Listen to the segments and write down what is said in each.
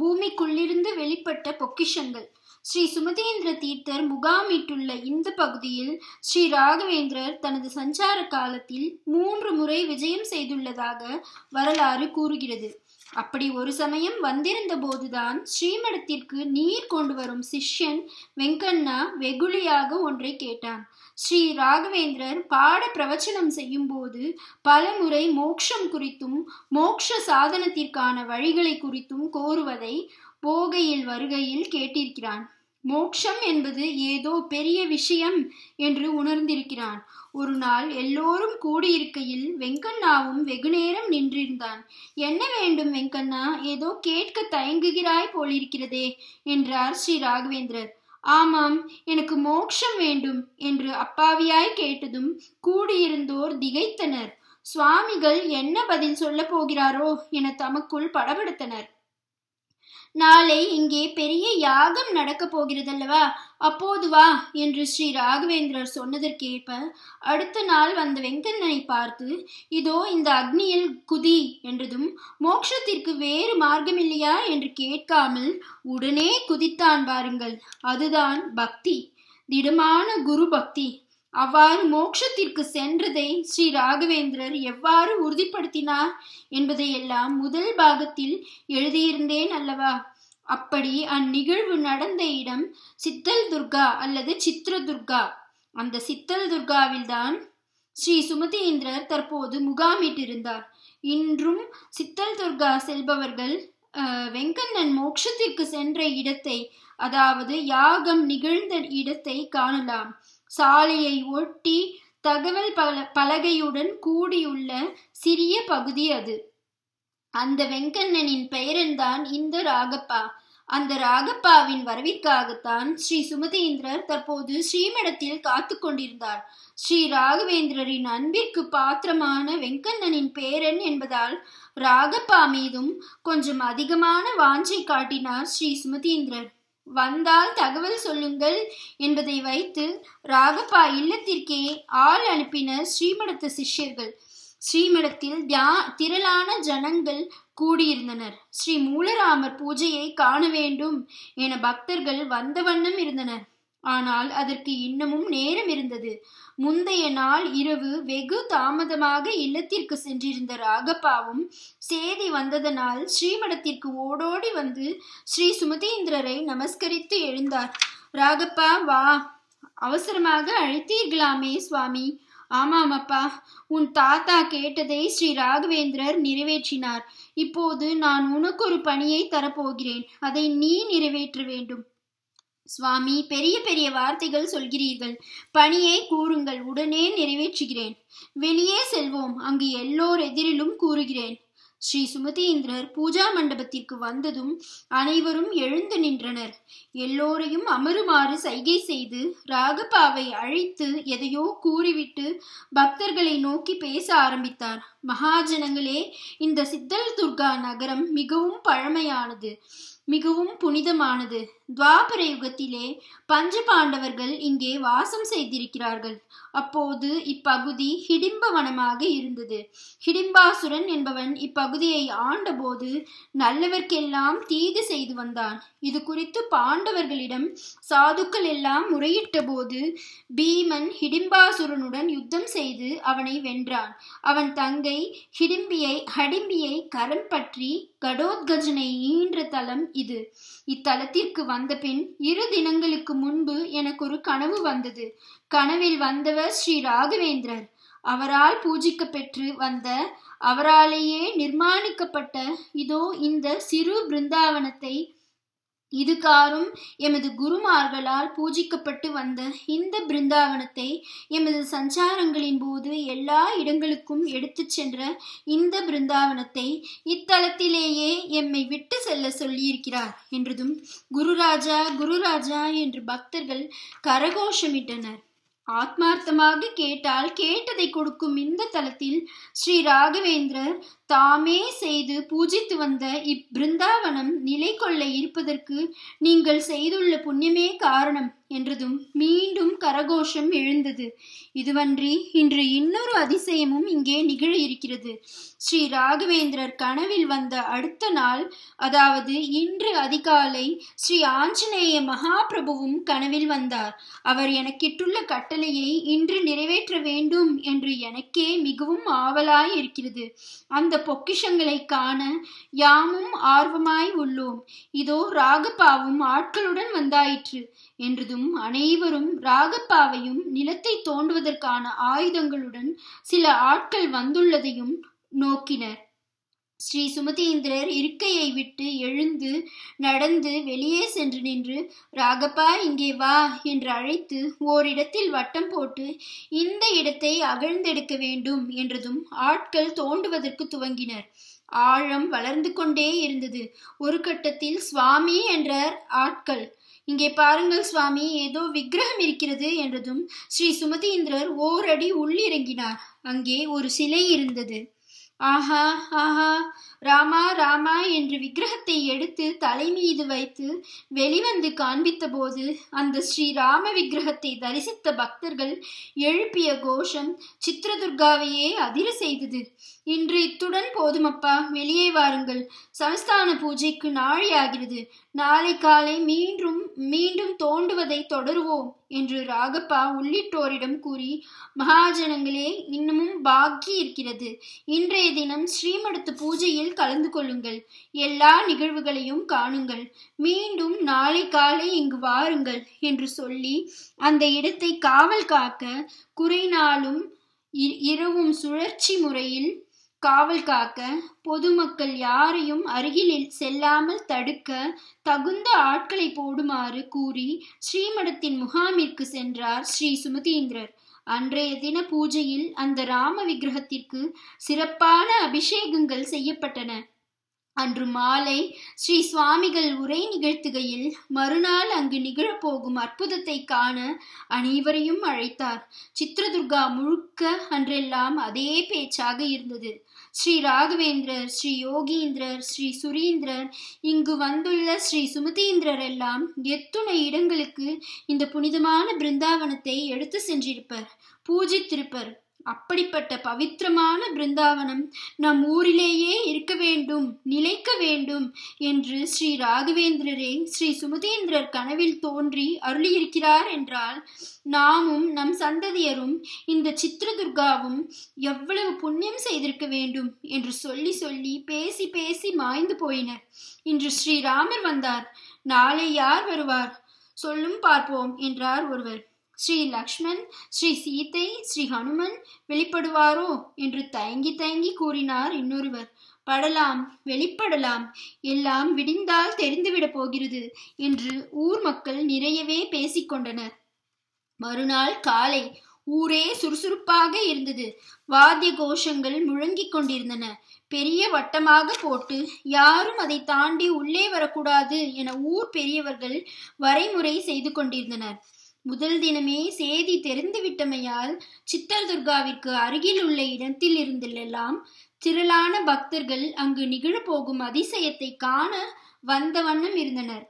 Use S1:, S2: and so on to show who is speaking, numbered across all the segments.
S1: பூமிக்குள்ளிருந்து வெளிப்பட்ட பொக்கிஷங்கள் ஸ்ரீ சுமதேந்திர தீர்த்தர் முகாமிட்டுள்ள இந்த பகுதியில் ஸ்ரீ ராகவேந்திரர் தனது சஞ்சார காலத்தில் மூன்று முறை விஜயம் செய்துள்ளதாக வரலாறு கூறுகிறது அப்படி ஒரு சமயம் வந்திருந்த போதுதான் ஸ்ரீமடத்திற்கு நீர் கொண்டு வரும் சிஷ்யன் வெங்கண்ணா வெகுளியாக ஒன்றை கேட்டான் ஸ்ரீ ராகவேந்திரர் பாட பிரவச்சனம் செய்யும் போது பலமுறை மோக்ஷம் குறித்தும் மோக்ஷ சாதனத்திற்கான வழிகளை குறித்தும் கோருவதை போகையில் வருகையில் கேட்டிருக்கிறான் மோக்ஷம் என்பது ஏதோ பெரிய விஷயம் என்று உணர்ந்திருக்கிறான் ஒரு நாள் எல்லோரும் கூடியிருக்கையில் வெங்கண்ணாவும் வெகுநேரம் நின்றிருந்தான் என்ன வேண்டும் வெங்கண்ணா ஏதோ கேட்க தயங்குகிறாய் போலிருக்கிறதே என்றார் ஸ்ரீ ராகவேந்திரர் ஆமாம் எனக்கு மோட்சம் வேண்டும் என்று அப்பாவியாய் கேட்டதும் கூடியிருந்தோர் திகைத்தனர் சுவாமிகள் என்ன பதில் சொல்ல போகிறாரோ என தமக்குள் படபடுத்தனர் நாளை இங்கே பெரிய யாகம் நடக்க போகிறதல்லவா அப்போது வா என்று ஸ்ரீ ராகவேந்திரர் சொன்னதற்கேற்ப அடுத்த நாள் வந்த வெங்கண்ணனை பார்த்து இதோ இந்த அக்னியில் குதி என்றதும் மோட்சத்திற்கு வேறு மார்க்கம் இல்லையா என்று கேட்காமல் உடனே குதித்தான் பாருங்கள் அதுதான் பக்தி திடமான குரு பக்தி அவ்வாறு மோட்சத்திற்கு சென்றதை ஸ்ரீ ராகவேந்திரர் எவ்வாறு உறுதிப்படுத்தினார் என்பதையெல்லாம் முதல் பாகத்தில் எழுதியிருந்தேன் அல்லவா அப்படி அந்நிகழ்வு நடந்த இடம் சித்தல் துர்கா அல்லது சித்திர துர்கா அந்த சித்தல் துர்காவில்தான் ஸ்ரீ சுமதீந்திரர் தற்போது முகாமிட்டிருந்தார் இன்றும் சித்தல் துர்கா செல்பவர்கள் வெங்கண்ணன் மோட்சத்திற்கு சென்ற இடத்தை அதாவது யாகம் நிகழ்ந்த இடத்தை காணலாம் சாலையை ஒட்டி தகவல் பல பலகையுடன் கூடியுள்ள சிறிய பகுதி அது அந்த வெங்கண்ணனின் பெயரன்தான் இந்த ராகப்பா அந்த ராகப்பாவின் வரவிற்காகத்தான் ஸ்ரீ சுமதீந்திரர் தற்போது ஸ்ரீமடத்தில் காத்து கொண்டிருந்தார் ஸ்ரீ ராகவேந்திரரின் அன்பிற்கு பாத்திரமான வெங்கண்ணனின் பேரன் என்பதால் ராகப்பா மீதும் கொஞ்சம் அதிகமான வாஞ்சை காட்டினார் ஸ்ரீ சுமதீந்திரர் வந்தால் தகவல் சொல்லுங்கள் என்பதை வைத்து ராகப்பா இல்லத்திற்கே ஆள் அனுப்பினர் ஸ்ரீமடத்து சிஷ்யர்கள் ஸ்ரீமடத்தில் தியா திரளான ஜனங்கள் கூடியிருந்தனர் ஸ்ரீ மூலராமர் பூஜையை காண வேண்டும் என பக்தர்கள் வந்த வண்ணம் இருந்தனர் ஆனால் அதற்கு இன்னமும் நேரம் இருந்தது முந்தைய நாள் இரவு வெகு தாமதமாக இல்லத்திற்கு சென்றிருந்த ராகப்பாவும் சேதி வந்ததனால் ஸ்ரீமடத்திற்கு ஓடோடி வந்து ஸ்ரீ சுமதீந்திரரை நமஸ்கரித்து எழுந்தார் ராகப்பா வா அவசரமாக அழைத்தீர்களாமே சுவாமி ஆமாம் அப்பா உன் தாத்தா கேட்டதை ஸ்ரீ ராகவேந்திரர் நிறைவேற்றினார் இப்போது நான் உனக்கு ஒரு பணியை தரப்போகிறேன் அதை நீ நிறைவேற்ற வேண்டும் சுவாமி பெரிய பெரிய வார்த்தைகள் சொல்கிறீர்கள் பணியை கூறுங்கள் உடனே நிறைவேற்றுகிறேன் வெளியே செல்வோம் அங்கு எல்லோர் எதிரிலும் கூறுகிறேன் ஸ்ரீ சுமதீந்திரர் பூஜா மண்டபத்திற்கு வந்ததும் அனைவரும் எழுந்து நின்றனர் எல்லோரையும் அமருமாறு சைகை செய்து ராகபாவை அழைத்து எதையோ கூறிவிட்டு பக்தர்களை நோக்கி பேச ஆரம்பித்தார் மகாஜனங்களே இந்த சித்தல் துர்கா நகரம் மிகவும் பழமையானது மிகவும் புனிதமானது துவாபர யுகத்திலே பஞ்ச பாண்டவர்கள் இங்கே வாசம் செய்திருக்கிறார்கள் அப்போது இப்பகுதி ஹிடிம்ப வனமாக இருந்தது ஹிடிம்பாசுரன் என்பவன் இப்பகுதியை ஆண்டபோது நல்லவர்க்கெல்லாம் தீது செய்து வந்தான் இது குறித்து பாண்டவர்களிடம் சாதுக்கள் எல்லாம் முறையிட்ட போது பீமன் ஹிடிம்பாசுரனுடன் யுத்தம் செய்து அவனை வென்றான் அவன் தங்கை ஹிடிம்பியை ஹடிம்பியை கரம் பற்றி கடோத்கஜனை ஈன்ற தலம் இது இத்தலத்திற்கு வந்த பின் இரு தினங்களுக்கு முன்பு எனக்கு ஒரு கனவு வந்தது கனவில் வந்தவர் ஸ்ரீ ராகவேந்திரர் அவரால் பூஜிக்க பெற்று வந்த அவராலேயே நிர்மாணிக்கப்பட்ட இதோ இந்த சிறு பிருந்தாவனத்தை இதுகாரும் எமது குருமார்களால் பூஜிக்கப்பட்டு வந்த இந்த பிருந்தாவனத்தை எமது சஞ்சாரங்களின் போது எல்லா இடங்களுக்கும் எடுத்து சென்ற இந்த பிருந்தாவனத்தை இத்தலத்திலேயே எம்மை விட்டு செல்ல சொல்லியிருக்கிறார் என்றதும் குருராஜா குருராஜா என்று பக்தர்கள் கரகோஷமிட்டனர் ஆத்மார்த்தமாக கேட்டால் கேட்டதை கொடுக்கும் இந்த தலத்தில் ஸ்ரீ ராகவேந்திரர் தாமே செய்து பூஜித்து வந்த இப்பிருந்தாவனம் நிலை கொள்ள இருப்பதற்கு நீங்கள் செய்துள்ள புண்ணியமே காரணம் என்றதும் மீண்டும் கரகோஷம் எழுந்தது இதுவன்றி இன்று இன்னொரு அதிசயமும் இங்கே நிகழ இருக்கிறது ஸ்ரீ ராகவேந்திரர் கனவில் வந்த அடுத்த நாள் அதாவது இன்று அதிகாலை ஸ்ரீ ஆஞ்சநேய மகாபிரபுவும் கனவில் வந்தார் அவர் எனக்கிட்டுள்ள கட்டளையை இன்று நிறைவேற்ற வேண்டும் என்று எனக்கே மிகவும் ஆவலாய் இருக்கிறது அந்த பொக்கிஷங்களை காண யாமும் ஆர்வமாய் உள்ளோம் இதோ ராகபாவும் ஆட்களுடன் வந்தாயிற்று என்றதும் அனைவரும் ராகப்பாவையும் நிலத்தை தோண்டுவதற்கான ஆயுதங்களுடன் சில ஆட்கள் வந்துள்ளதையும் நோக்கினர் ஸ்ரீ சுமதீந்திரர் இருக்கையை விட்டு எழுந்து நடந்து வெளியே சென்று நின்று ராகப்பா இங்கே வா என்று அழைத்து ஓரிடத்தில் வட்டம் போட்டு இந்த இடத்தை அகழ்ந்தெடுக்க வேண்டும் என்றதும் ஆட்கள் தோண்டுவதற்கு துவங்கினர் ஆழம் வளர்ந்து கொண்டே இருந்தது ஒரு கட்டத்தில் சுவாமி என்றார் ஆட்கள் இங்கே பாருங்கள் சுவாமி ஏதோ விக்கிரகம் இருக்கிறது என்றதும் ஸ்ரீ சுமதீந்திரர் ஓரடி உள்ளிறங்கினார் அங்கே ஒரு சிலை இருந்தது ஆஹா ஆஹா ராமா ராமா என்று விக்கிரகத்தை எடுத்து தலைமீது வைத்து வெளிவந்து போது அந்த ஸ்ரீ ராம விக்கிரகத்தை தரிசித்த பக்தர்கள் எழுப்பிய கோஷம் சித்திரதுர்காவையே அதிர செய்தது இன்று இத்துடன் போதுமப்பா வெளியே வாருங்கள் சமஸ்தான பூஜைக்கு நாழியாகிறது நாளை காலை மீண்டும் மீண்டும் தோண்டுவதை தொடருவோம் என்று ராகப்பா உள்ளிட்டோரிடம் கூறி மகாஜனங்களே இன்னமும் பாக்கி இருக்கிறது இன்றைய தினம் ஸ்ரீமடத்து பூஜையில் கலந்து கொள்ளுங்கள் எல்லா நிகழ்வுகளையும் காணுங்கள் மீண்டும் நாளை காலை இங்கு வாருங்கள் என்று சொல்லி அந்த இடத்தை காவல் காக்க குறை நாளும் இரவும் சுழற்சி முறையில் காவல் காக்க பொதுமக்கள் யாரையும் அருகில் செல்லாமல் தடுக்க தகுந்த ஆட்களை போடுமாறு கூறி ஸ்ரீமடத்தின் முகாமிற்கு சென்றார் ஸ்ரீ சுமதீந்திரர் அன்றைய தின பூஜையில் அந்த ராம விக்கிரகத்திற்கு சிறப்பான அபிஷேகங்கள் செய்யப்பட்டன அன்று மாலை ஸ்ரீ சுவாமிகள் உரை நிகழ்த்துகையில் மறுநாள் அங்கு நிகழப்போகும் அற்புதத்தை காண அனைவரையும் அழைத்தார் சித்ரதுர்கா முழுக்க அன்றெல்லாம் அதே பேச்சாக இருந்தது ஸ்ரீ ராகவேந்திரர் ஸ்ரீ யோகீந்திரர் ஸ்ரீ சுரீந்திரர் இங்கு வந்துள்ள ஸ்ரீ சுமதீந்திரர் எல்லாம் எத்துணை இடங்களுக்கு இந்த புனிதமான பிருந்தாவனத்தை எடுத்து சென்றிருப்பர் பூஜித்திருப்பர் அப்படிப்பட்ட பவித்திரமான பிருந்தாவனம் நம் ஊரிலேயே இருக்க வேண்டும் நிலைக்க வேண்டும் என்று ஸ்ரீ ராகவேந்திரரே ஸ்ரீ சுமதேந்திரர் கனவில் தோன்றி அருளியிருக்கிறார் என்றால் நாமும் நம் சந்ததியரும் இந்த சித்திரதுர்காவும் எவ்வளவு புண்ணியம் செய்திருக்க வேண்டும் என்று சொல்லி சொல்லி பேசி பேசி மாய்ந்து போயினர் இன்று ஸ்ரீராமர் வந்தார் நாளை யார் வருவார் சொல்லும் பார்ப்போம் என்றார் ஒருவர் ஸ்ரீ லக்ஷ்மண் ஸ்ரீ சீத்தை ஸ்ரீ ஹனுமன் வெளிப்படுவாரோ என்று தயங்கி தயங்கி கூறினார் இன்னொருவர் படலாம் வெளிப்படலாம் எல்லாம் விடிந்தால் தெரிந்துவிடப் போகிறது என்று ஊர் மக்கள் நிறையவே பேசிக்கொண்டனர் மறுநாள் காலை ஊரே சுறுசுறுப்பாக இருந்தது வாத்திய கோஷங்கள் முழங்கிக் கொண்டிருந்தன பெரிய வட்டமாக போட்டு யாரும் அதை தாண்டி உள்ளே வரக்கூடாது என ஊர் பெரியவர்கள் வரைமுறை செய்து கொண்டிருந்தனர் முதல் தினமே சேதி தெரிந்துவிட்டமையால் துர்காவிற்கு அருகில் உள்ள இடத்தில் இருந்தெல்லாம் திரளான பக்தர்கள் அங்கு நிகழப்போகும் அதிசயத்தை காண வந்த வண்ணம் இருந்தனர்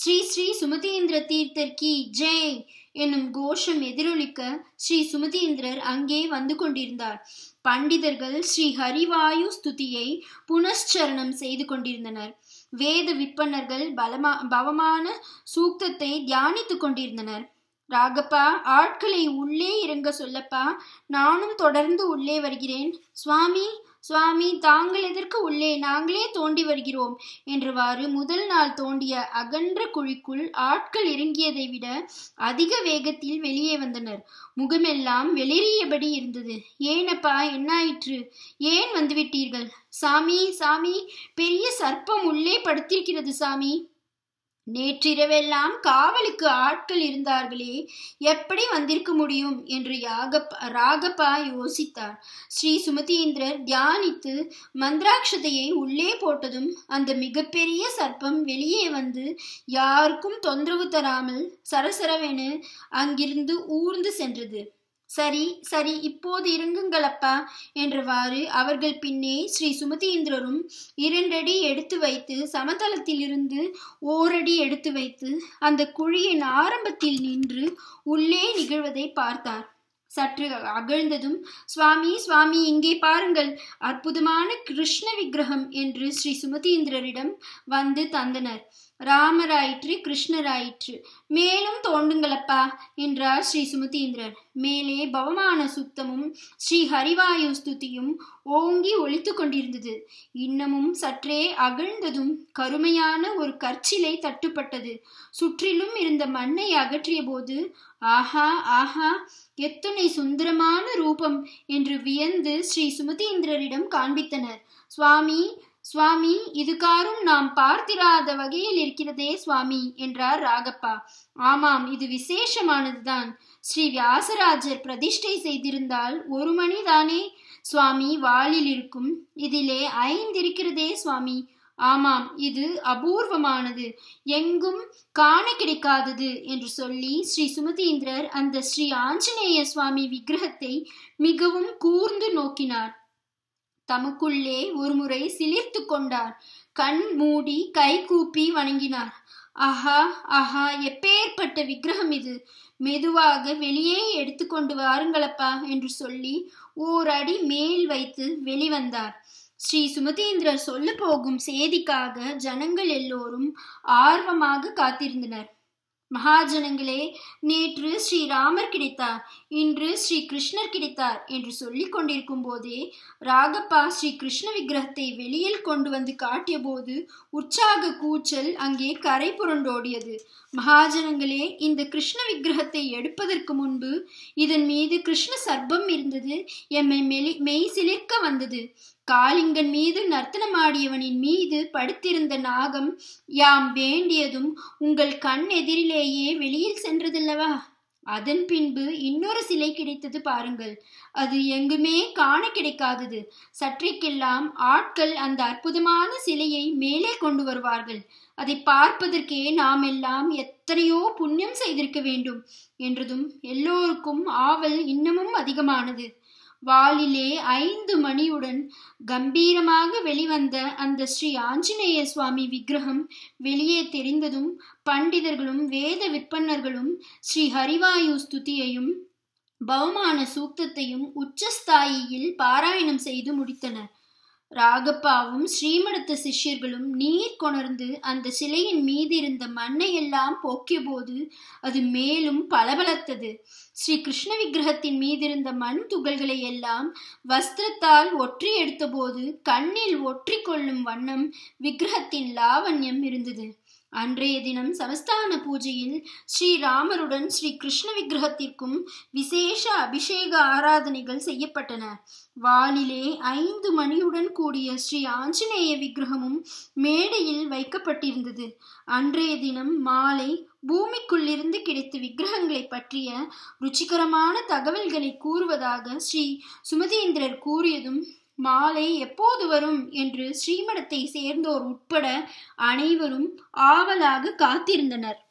S1: ஸ்ரீ ஸ்ரீ சுமதீந்திர தீர்த்தர் கி ஜெய் என்னும் கோஷம் எதிரொலிக்க ஸ்ரீ சுமதீந்திரர் அங்கே வந்து கொண்டிருந்தார் பண்டிதர்கள் ஸ்ரீ ஹரிவாயு ஸ்துதியை புனஸ்சரணம் செய்து கொண்டிருந்தனர் வேத விற்பனர்கள் பலமா பவமான சூக்தத்தை தியானித்துக் கொண்டிருந்தனர் ராகப்பா ஆட்களை உள்ளே இறங்க சொல்லப்பா நானும் தொடர்ந்து உள்ளே வருகிறேன் சுவாமி சுவாமி தாங்கள் எதற்கு உள்ளே நாங்களே தோண்டி வருகிறோம் என்றவாறு முதல் நாள் தோண்டிய அகன்ற குழிக்குள் ஆட்கள் இறங்கியதை விட அதிக வேகத்தில் வெளியே வந்தனர் முகமெல்லாம் வெளியேறியபடி இருந்தது ஏனப்பா என்னாயிற்று ஏன் வந்துவிட்டீர்கள் சாமி சாமி பெரிய சர்ப்பம் உள்ளே படுத்திருக்கிறது சாமி நேற்றிரவெல்லாம் காவலுக்கு ஆட்கள் இருந்தார்களே எப்படி வந்திருக்க முடியும் என்று யாகப்பா ராகப்பா யோசித்தார் ஸ்ரீ சுமதீந்திரர் தியானித்து மந்திராட்சதையை உள்ளே போட்டதும் அந்த மிகப்பெரிய சர்ப்பம் வெளியே வந்து யாருக்கும் தொந்தரவு தராமல் சரசரவென அங்கிருந்து ஊர்ந்து சென்றது சரி சரி இப்போது இறங்குங்களப்பா என்றவாறு அவர்கள் பின்னே ஸ்ரீ சுமதீந்திரரும் இரண்டடி எடுத்து வைத்து சமதளத்திலிருந்து ஓரடி எடுத்து வைத்து அந்த குழியின் ஆரம்பத்தில் நின்று உள்ளே நிகழ்வதை பார்த்தார் சற்று அகழ்ந்ததும் சுவாமி சுவாமி இங்கே பாருங்கள் அற்புதமான கிருஷ்ண விக்கிரகம் என்று ஸ்ரீ சுமதீந்திரரிடம் வந்து தந்தனர் ராமராயிற்று கிருஷ்ணராயிற்று மேலும் தோண்டுங்களப்பா என்றார் ஸ்ரீ சுமதீந்திரர் மேலே பவமான சுத்தமும் ஸ்ரீ ஹரிவாயு ஸ்துதியும் ஓங்கி ஒழித்து கொண்டிருந்தது இன்னமும் சற்றே அகழ்ந்ததும் கருமையான ஒரு கற்சிலை தட்டுப்பட்டது சுற்றிலும் இருந்த மண்ணை அகற்றிய போது ஆஹா ஆஹா எத்தனை சுந்தரமான ரூபம் என்று வியந்து ஸ்ரீ சுமதீந்திரரிடம் காண்பித்தனர் சுவாமி சுவாமி இதுகாரும் நாம் பார்த்திராத வகையில் இருக்கிறதே சுவாமி என்றார் ராகப்பா ஆமாம் இது விசேஷமானதுதான் ஸ்ரீ வியாசராஜர் பிரதிஷ்டை செய்திருந்தால் ஒரு மணிதானே சுவாமி வாளில் இருக்கும் இதிலே ஐந்திருக்கிறதே சுவாமி ஆமாம் இது அபூர்வமானது எங்கும் காண கிடைக்காதது என்று சொல்லி ஸ்ரீ சுமதீந்திரர் அந்த ஸ்ரீ ஆஞ்சநேய சுவாமி விக்கிரகத்தை மிகவும் கூர்ந்து நோக்கினார் தமக்குள்ளே ஒருமுறை சிலிர்த்து கொண்டார் கண் மூடி கை கூப்பி வணங்கினார் ஆஹா ஆஹா எப்பேற்பட்ட விக்கிரகம் இது மெதுவாக வெளியே எடுத்துக்கொண்டு வாருங்களப்பா என்று சொல்லி ஓரடி மேல் வைத்து வெளிவந்தார் ஸ்ரீ சுமதீந்திரர் சொல்ல போகும் செய்திக்காக ஜனங்கள் எல்லோரும் ஆர்வமாக காத்திருந்தனர் மகாஜனங்களே நேற்று ஸ்ரீ ராமர் கிடைத்தார் இன்று ஸ்ரீ கிருஷ்ணர் கிடைத்தார் என்று சொல்லிக் கொண்டிருக்கும் போதே ராகப்பா ஸ்ரீ கிருஷ்ண விக்கிரகத்தை வெளியில் கொண்டு வந்து காட்டிய போது உற்சாக கூச்சல் அங்கே கரை புரண்டோடியது மகாஜனங்களே இந்த கிருஷ்ண விக்கிரகத்தை எடுப்பதற்கு முன்பு இதன் மீது கிருஷ்ண சர்பம் இருந்தது எம்மை மெலி மெய் சிலிர்க்க வந்தது காளிங்கன் மீது நர்த்தனமாடியவனின் மீது படுத்திருந்த நாகம் யாம் வேண்டியதும் உங்கள் கண் எதிரிலேயே வெளியில் சென்றதல்லவா அதன் பின்பு இன்னொரு சிலை கிடைத்தது பாருங்கள் அது எங்குமே காண கிடைக்காதது சற்றைக்கெல்லாம் ஆட்கள் அந்த அற்புதமான சிலையை மேலே கொண்டு வருவார்கள் அதை பார்ப்பதற்கே நாம் எல்லாம் எத்தனையோ புண்ணியம் செய்திருக்க வேண்டும் என்றதும் எல்லோருக்கும் ஆவல் இன்னமும் அதிகமானது வாலிலே ஐந்து மணியுடன் கம்பீரமாக வெளிவந்த அந்த ஸ்ரீ ஆஞ்சநேய சுவாமி விக்கிரகம் வெளியே தெரிந்ததும் பண்டிதர்களும் வேத விற்பன்னர்களும் ஸ்ரீ ஹரிவாயு ஸ்துதியையும் பௌமான சூக்தத்தையும் உச்சஸ்தாயியில் பாராயணம் செய்து முடித்தனர் ராகப்பாவும் ஸ்ரீமடுத்த சிஷ்யர்களும் நீர் கொணர்ந்து அந்த சிலையின் மீதி இருந்த மண்ணை எல்லாம் போக்கிய போது அது மேலும் பளபளத்தது ஸ்ரீ கிருஷ்ண விக்கிரகத்தின் மீதிருந்த மண் துகள்களை எல்லாம் வஸ்திரத்தால் ஒற்றி எடுத்தபோது கண்ணில் ஒற்றி கொள்ளும் வண்ணம் விக்கிரகத்தின் லாவண்யம் இருந்தது அன்றைய தினம் சமஸ்தான பூஜையில் ஸ்ரீராமருடன் ஸ்ரீ கிருஷ்ண விக்கிரகத்திற்கும் விசேஷ அபிஷேக ஆராதனைகள் செய்யப்பட்டன வாலிலே ஐந்து மணியுடன் கூடிய ஸ்ரீ ஆஞ்சநேய விக்கிரகமும் மேடையில் வைக்கப்பட்டிருந்தது அன்றைய தினம் மாலை பூமிக்குள்ளிருந்து கிடைத்த விக்கிரகங்களை பற்றிய ருச்சிகரமான தகவல்களை கூறுவதாக ஸ்ரீ சுமதேந்திரர் கூறியதும் மாலை எப்போது வரும் என்று ஸ்ரீமடத்தை சேர்ந்தோர் உட்பட அனைவரும் ஆவலாக காத்திருந்தனர்